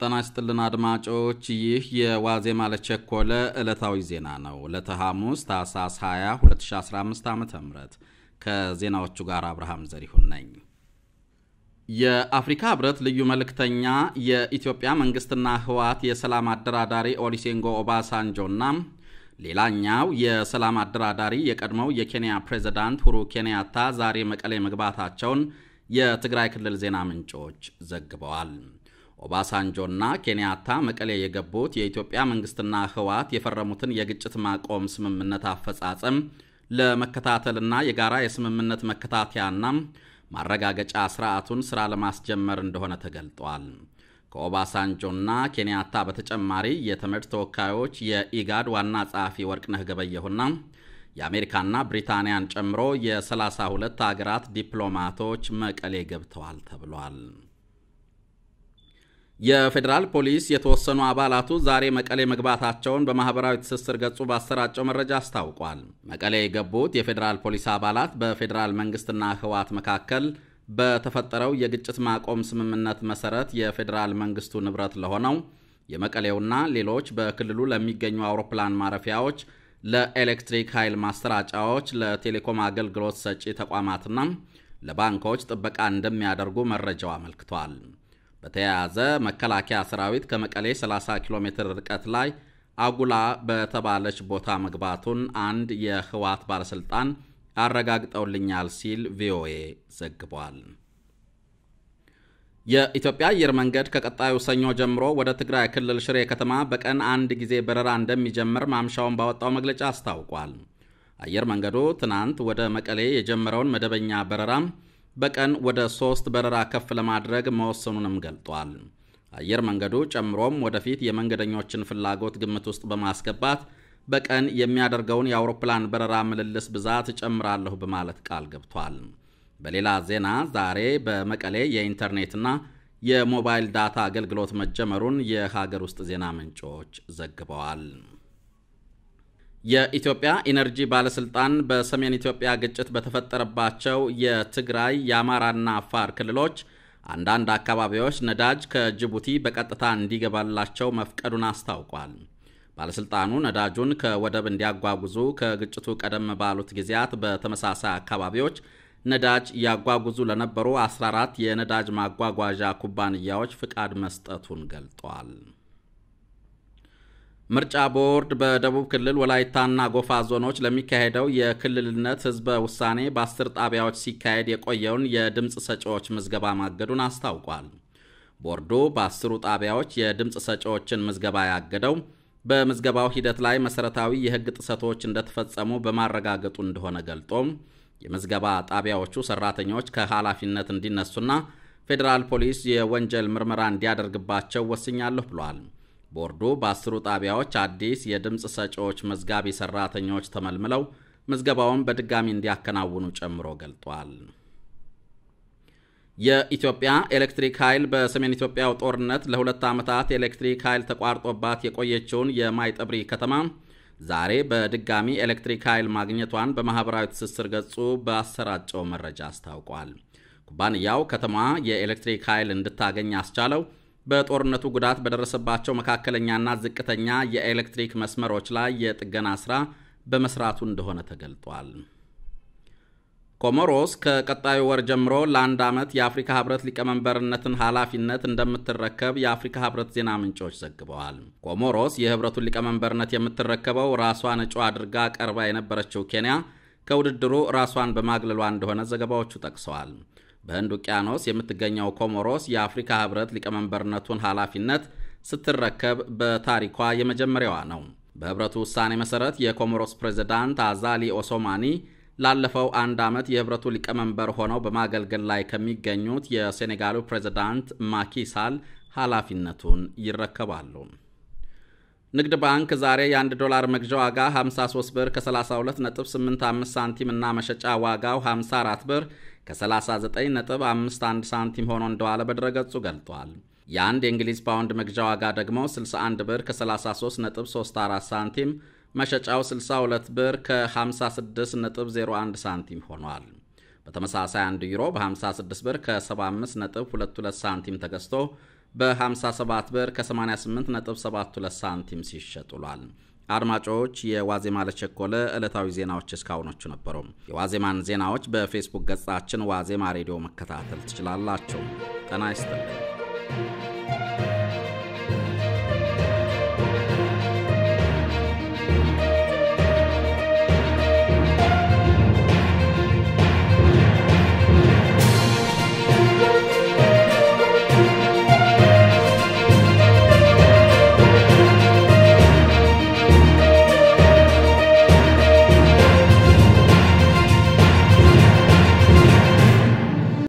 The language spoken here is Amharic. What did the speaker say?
ጤና ይስጥልን አድማጮች፣ ይህ የዋዜማ ለቸኮለ ዕለታዊ ዜና ነው። ዕለተ ሐሙስ ታህሳስ 20 2015 ዓ ም ከዜናዎቹ ጋር አብርሃም ዘሪሁን ነኝ። የአፍሪካ ህብረት ልዩ መልእክተኛ የኢትዮጵያ መንግስትና ህወሓት የሰላም አደራዳሪ ኦሊሴንጎ ኦባሳንጆና ሌላኛው የሰላም አደራዳሪ የቀድሞው የኬንያ ፕሬዝዳንት ሁሩ ኬንያታ ዛሬ መቀሌ መግባታቸውን የትግራይ ክልል ዜና ምንጮች ዘግበዋል። ኦባሳንጆና ኬንያታ መቀሌ የገቡት የኢትዮጵያ መንግስትና ህወሓት የፈረሙትን የግጭት ማቆም ስምምነት አፈጻጸም ለመከታተልና የጋራ የስምምነት መከታተያና ማረጋገጫ ስርዓቱን ስራ ለማስጀመር እንደሆነ ተገልጧል። ከኦባሳንጆና ኬንያታ በተጨማሪ የተመድ ተወካዮች የኢጋድ ዋና ጸሐፊ ወርቅነህ ገበየሁና የአሜሪካና ብሪታንያን ጨምሮ የ32 ሀገራት ዲፕሎማቶች መቀሌ ገብተዋል ተብሏል። የፌዴራል ፖሊስ የተወሰኑ አባላቱ ዛሬ መቀሌ መግባታቸውን በማህበራዊ ትስስር ገጹ ባሰራጨው መረጃ አስታውቋል። መቀሌ የገቡት የፌዴራል ፖሊስ አባላት በፌዴራል መንግስትና ህወሓት መካከል በተፈጠረው የግጭት ማቆም ስምምነት መሰረት የፌዴራል መንግስቱ ንብረት ለሆነው የመቀሌውና ሌሎች በክልሉ ለሚገኙ አውሮፕላን ማረፊያዎች፣ ለኤሌክትሪክ ኃይል ማሰራጫዎች፣ ለቴሌኮም አገልግሎት ሰጪ ተቋማትና ለባንኮች ጥበቃ እንደሚያደርጉ መረጃው አመልክቷል። በተያያዘ መከላከያ ሰራዊት ከመቀሌ 30 ኪሎ ሜትር ርቀት ላይ አጉላ በተባለች ቦታ መግባቱን አንድ የህወሓት ባለሥልጣን አረጋግጠውልኛል ሲል ቪኦኤ ዘግቧል። የኢትዮጵያ አየር መንገድ ከቀጣዩ ሰኞ ጀምሮ ወደ ትግራይ ክልል ሽሬ ከተማ በቀን አንድ ጊዜ በረራ እንደሚጀምር ማምሻውን ባወጣው መግለጫ አስታውቋል። አየር መንገዱ ትናንት ወደ መቀሌ የጀመረውን መደበኛ በረራም በቀን ወደ ሶስት በረራ ከፍ ለማድረግ መወሰኑንም ገልጧል። አየር መንገዱ ጨምሮም ወደፊት የመንገደኞችን ፍላጎት ግምት ውስጥ በማስገባት በቀን የሚያደርገውን የአውሮፕላን በረራ ምልልስ ብዛት እጨምራለሁ በማለት ቃል ገብቷል። በሌላ ዜና ዛሬ በመቀሌ የኢንተርኔትና የሞባይል ዳታ አገልግሎት መጀመሩን የሀገር ውስጥ ዜና ምንጮች ዘግበዋል። የኢትዮጵያ ኢነርጂ ባለስልጣን በሰሜን ኢትዮጵያ ግጭት በተፈጠረባቸው የትግራይ የአማራና አፋር ክልሎች አንዳንድ አካባቢዎች ነዳጅ ከጅቡቲ በቀጥታ እንዲገባላቸው መፍቀዱን አስታውቋል። ባለስልጣኑ ነዳጁን ከወደብ እንዲያጓጉዙ ከግጭቱ ቀደም ባሉት ጊዜያት በተመሳሳይ አካባቢዎች ነዳጅ ያጓጉዙ ለነበሩ 14 የነዳጅ ማጓጓዣ ኩባንያዎች ፍቃድ መስጠቱን ገልጧል። ምርጫ ቦርድ በደቡብ ክልል ወላይታና ጎፋ ዞኖች ለሚካሄደው የክልልነት ህዝበ ውሳኔ በአስር ጣቢያዎች ሲካሄድ የቆየውን የድምፅ ሰጪዎች ምዝገባ ማገዱን አስታውቋል። ቦርዱ በአስሩ ጣቢያዎች የድምፅ ሰጪዎችን ምዝገባ ያገደው በምዝገባው ሂደት ላይ መሰረታዊ የህግ ጥሰቶች እንደተፈጸሙ በማረጋገጡ እንደሆነ ገልጦም የምዝገባ ጣቢያዎቹ ሰራተኞች ከኃላፊነት እንዲነሱና ፌዴራል ፖሊስ የወንጀል ምርመራ እንዲያደርግባቸው ወስኛለሁ ብሏል። ቦርዱ በአስሩ ጣቢያዎች አዲስ የድምፅ ሰጪዎች መዝጋቢ ሰራተኞች ተመልምለው ምዝገባውን በድጋሚ እንዲያከናውኑ ጨምሮ ገልጧል። የኢትዮጵያ ኤሌክትሪክ ኃይል በሰሜን ኢትዮጵያው ጦርነት ለሁለት ዓመታት የኤሌክትሪክ ኃይል ተቋርጦባት የቆየችውን የማይጠብሪ ከተማ ዛሬ በድጋሚ ኤሌክትሪክ ኃይል ማግኘቷን በማኅበራዊ ትስስር ገጹ በአሰራጨው መረጃ አስታውቋል። ኩባንያው ከተማዋ የኤሌክትሪክ ኃይል እንድታገኝ አስቻለው በጦርነቱ ጉዳት በደረሰባቸው መካከለኛና ዝቅተኛ የኤሌክትሪክ መስመሮች ላይ የጥገና ስራ በመስራቱ እንደሆነ ተገልጧል። ኮሞሮስ ከቀጣዩ ወር ጀምሮ ለአንድ ዓመት የአፍሪካ ህብረት ሊቀመንበርነትን ኃላፊነት እንደምትረከብ የአፍሪካ ህብረት ዜና ምንጮች ዘግበዋል። ኮሞሮስ የህብረቱን ሊቀመንበርነት የምትረከበው ራሷን እጩ አድርጋ ቀርባ የነበረችው ኬንያ ከውድድሩ ራሷን በማግለሏ እንደሆነ ዘገባዎቹ ጠቅሰዋል። በህንድ ውቅያኖስ የምትገኘው ኮሞሮስ የአፍሪካ ህብረት ሊቀመንበርነቱን ኃላፊነት ስትረከብ በታሪኳ የመጀመሪያዋ ነው። በህብረቱ ውሳኔ መሠረት የኮሞሮስ ፕሬዝዳንት አዛሊ ኦሶማኒ ላለፈው አንድ ዓመት የህብረቱ ሊቀመንበር ሆነው በማገልገል ላይ ከሚገኙት የሴኔጋሉ ፕሬዝዳንት ማኪሳል ኃላፊነቱን ይረከባሉ። ንግድ ባንክ ዛሬ የ1 ዶላር መግዣ ዋጋ 53 ብር ከ32.85 ሳንቲም እና መሸጫ ዋጋው 54 ብር ከ39.51 ሳንቲም ሆኖ እንደዋለ በድረገጹ ገልጧል። የአንድ የእንግሊዝ ፓውንድ መግዣ ዋጋ ደግሞ 61 ብር ከ33.34 ሳንቲም መሸጫው 62 ብር ከ56.01 ሳንቲም ሆኗል። በተመሳሳይ 1 ዩሮ በ56 ብር ከ75.22 ሳንቲም ተገዝቶ በ57 ብር ከ88.72 ሳንቲም ሲሸጥ ውሏል። አድማጮች፣ የዋዜማ ለቸኮለ ዕለታዊ ዜናዎች እስካሁኖቹ ነበሩ። የዋዜማን ዜናዎች በፌስቡክ ገጻችን ዋዜማ ሬዲዮ መከታተል ትችላላቸው ጤና ይስጥልኝ።